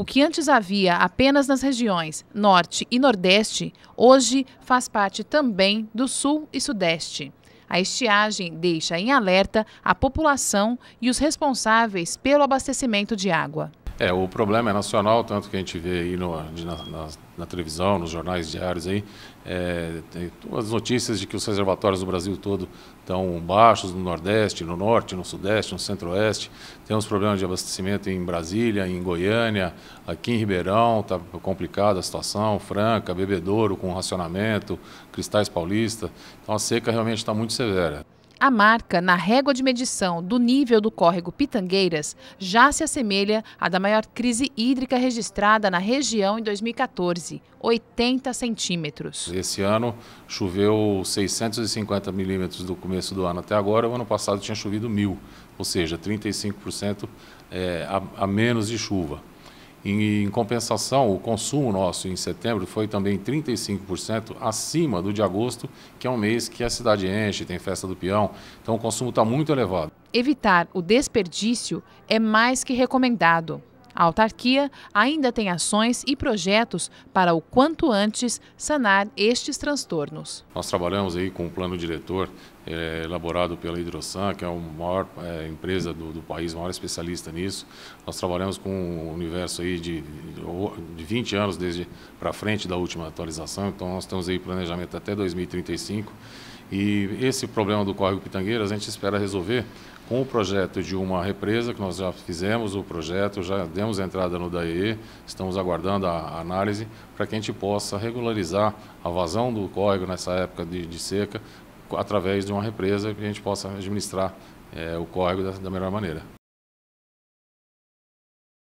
O que antes havia apenas nas regiões Norte e Nordeste, hoje faz parte também do Sul e Sudeste. A estiagem deixa em alerta a população e os responsáveis pelo abastecimento de água. É, o problema é nacional, tanto que a gente vê aí no, na, na, na, televisão, nos jornais diários aí, é, as notícias de que os reservatórios do Brasil todo estão baixos no Nordeste, no Norte, no Sudeste, no Centro-Oeste. Temos problemas de abastecimento em Brasília, em Goiânia, aqui em Ribeirão, está complicada a situação, Franca, Bebedouro com racionamento, Cristais Paulista. Então a seca realmente está muito severa. A marca na régua de medição do nível do córrego Pitangueiras já se assemelha à da maior crise hídrica registrada na região em 2014, 80 centímetros. Esse ano choveu 650 milímetros do começo do ano até agora, o ano passado tinha chovido mil, ou seja, 35% é, a menos de chuva. Em compensação, o consumo nosso em setembro foi também 35% acima do de agosto, que é um mês que a cidade enche, tem festa do peão, então o consumo está muito elevado. Evitar o desperdício é mais que recomendado. A autarquia ainda tem ações e projetos para o quanto antes sanar estes transtornos. Nós trabalhamos aí com o um plano diretor é, elaborado pela Hidrosan, que é a maior é, empresa do, do país, maior especialista nisso. Nós trabalhamos com um universo aí de, de 20 anos desde para frente da última atualização, então nós temos aí planejamento até 2035. E esse problema do córrego Pitangueiras a gente espera resolver com o projeto de uma represa que nós já fizemos, o projeto já demos entrada no DAE, estamos aguardando a análise para que a gente possa regularizar a vazão do córrego nessa época de, de seca através de uma represa e a gente possa administrar é, o córrego da, da melhor maneira.